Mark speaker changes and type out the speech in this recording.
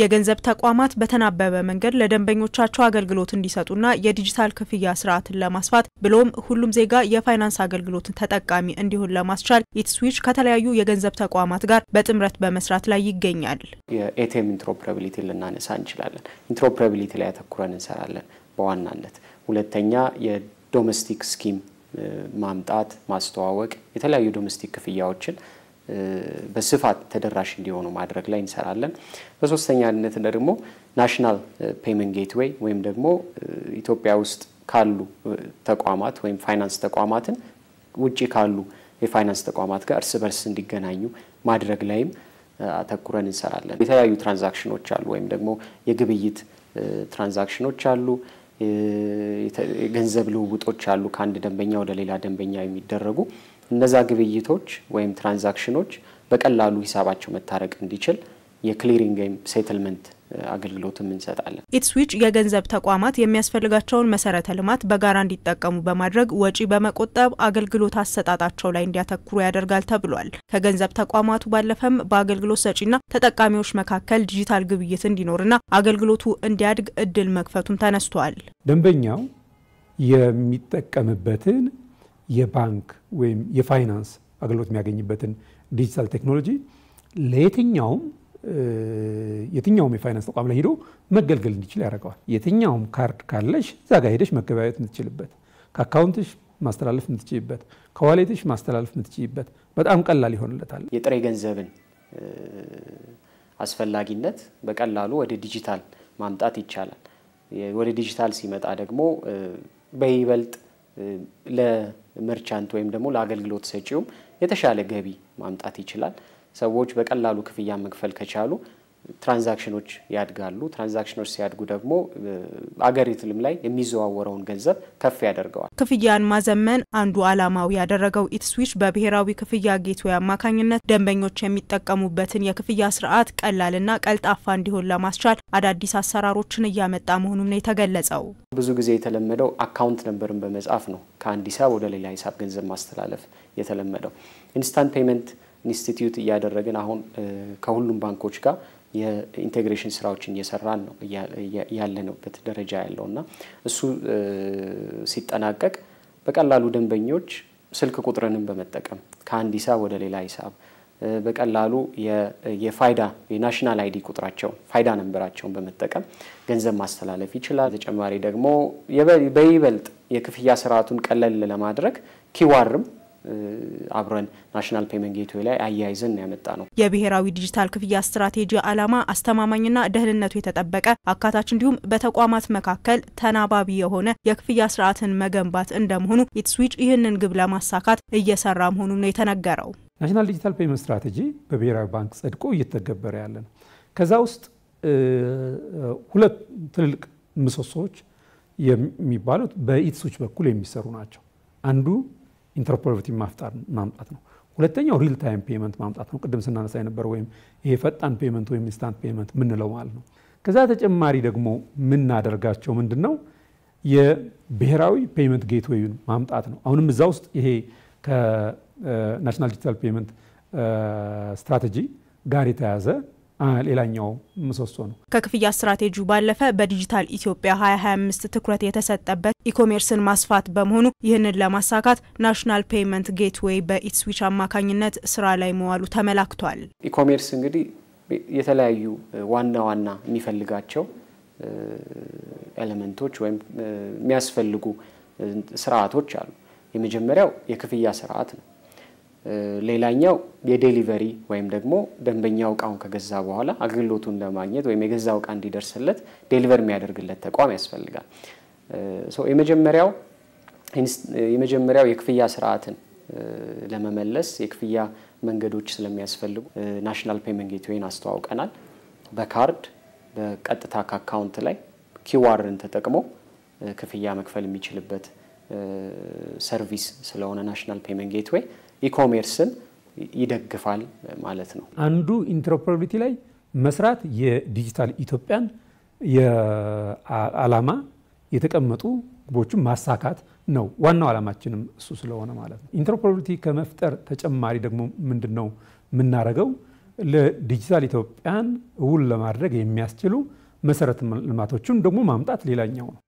Speaker 1: የገንዘብ ተቋማት በተናበበ መንገድ ለደንበኞቻቸው አገልግሎት እንዲሰጡና የዲጂታል ክፍያ ስርዓትን ለማስፋት ብሎም ሁሉም ዜጋ የፋይናንስ አገልግሎትን ተጠቃሚ እንዲሆን ለማስቻል ኢትስዊች ከተለያዩ የገንዘብ ተቋማት ጋር በጥምረት በመስራት ላይ ይገኛል።
Speaker 2: የኤቲኤም ኢንትሮፕራቢሊቲ ልናነሳ እንችላለን። ኢንትሮፕራቢሊቲ ላይ ያተኩረን እንሰራለን በዋናነት። ሁለተኛ የዶሜስቲክ ስኪም ማምጣት፣ ማስተዋወቅ የተለያዩ ዶሜስቲክ ክፍያዎችን በስፋት ተደራሽ እንዲሆኑ ማድረግ ላይ እንሰራለን። በሶስተኛነት ደግሞ ናሽናል ፔመንት ጌትዌይ ወይም ደግሞ ኢትዮጵያ ውስጥ ካሉ ተቋማት ወይም ፋይናንስ ተቋማትን ውጭ ካሉ የፋይናንስ ተቋማት ጋር እርስ በርስ እንዲገናኙ ማድረግ ላይም አተኩረን እንሰራለን። የተለያዩ ትራንዛክሽኖች አሉ ወይም ደግሞ የግብይት ትራንዛክሽኖች አሉ፣ የገንዘብ ልውውጦች አሉ፣ ከአንድ ደንበኛ ወደ ሌላ ደንበኛ የሚደረጉ እነዛ ግብይቶች ወይም ትራንዛክሽኖች በቀላሉ ሂሳባቸው መታረቅ እንዲችል የክሊሪንግ ወይም ሴትልመንት አገልግሎትም እንሰጣለን።
Speaker 1: ኢትስዊች የገንዘብ ተቋማት የሚያስፈልጋቸውን መሰረተ ልማት በጋራ እንዲጠቀሙ በማድረግ ወጪ በመቆጠብ አገልግሎት አሰጣጣቸው ላይ እንዲያተኩሩ ያደርጋል ተብሏል። ከገንዘብ ተቋማቱ ባለፈም በአገልግሎት ሰጪና ተጠቃሚዎች መካከል ዲጂታል ግብይት እንዲኖርና አገልግሎቱ እንዲያድግ እድል መክፈቱም ተነስቷል።
Speaker 3: ደንበኛው የሚጠቀምበትን የባንክ ወይም የፋይናንስ አገልግሎት የሚያገኝበትን ዲጂታል ቴክኖሎጂ ለየትኛውም የትኛውም የፋይናንስ ተቋም ላይ ሄዶ መገልገል እንዲችል ያደርገዋል። የትኛውም ካርድ ካለሽ እዛ ጋር ሄደሽ መገበያየት የምትችልበት፣ ከአካውንትሽ ማስተላለፍ የምትችይበት፣ ከዋሌትሽ ማስተላለፍ የምትችይበት በጣም ቀላል ይሆንለታል።
Speaker 2: የጥሬ ገንዘብን አስፈላጊነት በቀላሉ ወደ ዲጂታል ማምጣት ይቻላል። ወደ ዲጂታል ሲመጣ ደግሞ በይበልጥ ለመርቻንት ወይም ደግሞ ለአገልግሎት ሰጪውም የተሻለ ገቢ ማምጣት ይችላል። ሰዎች በቀላሉ ክፍያ መክፈል ከቻሉ ትራንዛክሽኖች ያድጋሉ። ትራንዛክሽኖች ሲያድጉ ደግሞ አገሪቱም ላይ የሚዘዋወረውን ገንዘብ ከፍ ያደርገዋል።
Speaker 1: ክፍያን ማዘመን አንዱ አላማው ያደረገው ኢትስዊች በብሔራዊ ክፍያ ጌትዌ አማካኝነት ደንበኞች የሚጠቀሙበትን የክፍያ ስርዓት ቀላልና ቀልጣፋ እንዲሆን ለማስቻል አዳዲስ አሰራሮችን እያመጣ መሆኑም ነው የተገለጸው።
Speaker 2: ብዙ ጊዜ የተለመደው አካውንት ነንበርን በመጻፍ ነው ከአንድ ሂሳብ ወደ ሌላ ሂሳብ ገንዘብ ማስተላለፍ የተለመደው ኢንስታንት ፔመንት ኢንስቲትዩት እያደረግን አሁን ከሁሉም ባንኮች ጋር የኢንቴግሬሽን ስራዎችን እየሰራን ነው ያለንበት ደረጃ ያለው እና እሱ ሲጠናቀቅ በቀላሉ ደንበኞች ስልክ ቁጥርንም በመጠቀም ከአንድ ሂሳብ ወደ ሌላ ሂሳብ በቀላሉ የፋይዳ የናሽናል አይዲ ቁጥራቸው ፋይዳ ነንበራቸውን በመጠቀም ገንዘብ ማስተላለፍ ይችላል። ተጨማሪ ደግሞ በይበልጥ የክፍያ ስርዓቱን ቀለል ለማድረግ ኪዋርም አብረን ናሽናል ፔመንት ጌትዌ ላይ አያይዘን ያመጣ ነው።
Speaker 1: የብሔራዊ ዲጂታል ክፍያ ስትራቴጂ ዓላማ አስተማማኝና ደህንነቱ የተጠበቀ አካታች፣ እንዲሁም በተቋማት መካከል ተናባቢ የሆነ የክፍያ ስርዓትን መገንባት እንደመሆኑ ኢትስዊች ይህንን ግብ ለማሳካት እየሰራ መሆኑም ነው የተነገረው።
Speaker 3: ናሽናል ዲጂታል ፔመንት ስትራቴጂ በብሔራዊ ባንክ ጸድቆ እየተገበረ ያለ ነው። ከዛ ውስጥ ሁለት ትልልቅ ምሰሶዎች የሚባሉት በኢትስዊች በኩል የሚሰሩ ናቸው። አንዱ ኢንተርኦፐራቢሊቲ ማፍጣር ማምጣት ነው። ሁለተኛው ሪል ታይም ፔመንት ማምጣት ነው። ቅድም ስናነሳ የነበረ ወይም ይሄ ፈጣን ፔመንት ወይም ኢንስታንት ፔመንት ምንለው ማለት ነው። ከዛ ተጨማሪ ደግሞ ምናደርጋቸው ምንድን ነው የብሔራዊ ፔመንት ጌትወይን ማምጣት ነው። አሁንም እዛ ውስጥ ይሄ ከናሽናል ዲጂታል ፔመንት ስትራቴጂ ጋር የተያዘ ሌላኛው ምሰሶ ነው።
Speaker 1: ከክፍያ ስትራቴጂ ባለፈ በዲጂታል ኢትዮጵያ 2025 ትኩረት የተሰጠበት ኢኮሜርስን ማስፋት በመሆኑ ይህንን ለማሳካት ናሽናል ፔይመንት ጌትዌይ በኢትስዊች አማካኝነት ስራ ላይ መዋሉ ተመላክቷል።
Speaker 2: ኢኮሜርስ እንግዲህ የተለያዩ ዋና ዋና የሚፈልጋቸው ኤሌመንቶች ወይም የሚያስፈልጉ ስርዓቶች አሉ። የመጀመሪያው የክፍያ ስርዓት ነው። ሌላኛው የዴሊቨሪ ወይም ደግሞ ደንበኛው እቃውን ከገዛ በኋላ አገልግሎቱን ለማግኘት ወይም የገዛው እቃ እንዲደርስለት ዴሊቨር የሚያደርግለት ተቋም ያስፈልጋል። የመጀመሪያው የመጀመሪያው የክፍያ ስርዓትን ለመመለስ የክፍያ መንገዶች ስለሚያስፈልጉ ናሽናል ፔመንት ጌትዌይን አስተዋውቀናል። በካርድ በቀጥታ ከአካውንት ላይ ኪዋርን ተጠቅሞ ክፍያ መክፈል የሚችልበት ሰርቪስ ስለሆነ ናሽናል ፔመንት ጌትዌይ ኢኮሜርስን ይደግፋል ማለት ነው።
Speaker 3: አንዱ ኢንተርፕራቢሊቲ ላይ መስራት የዲጂታል ኢትዮጵያን የዓላማ የተቀመጡ ግቦችን ማሳካት ነው። ዋናው ዓላማችንም እሱ ስለሆነ ማለት ነው። ኢንተርፕራቢሊቲ ከመፍጠር ተጨማሪ ደግሞ ምንድን ነው የምናደርገው? ለዲጂታል ኢትዮጵያን እውን ለማድረግ የሚያስችሉ መሰረተ ልማቶችን ደግሞ ማምጣት ሌላኛው ነው።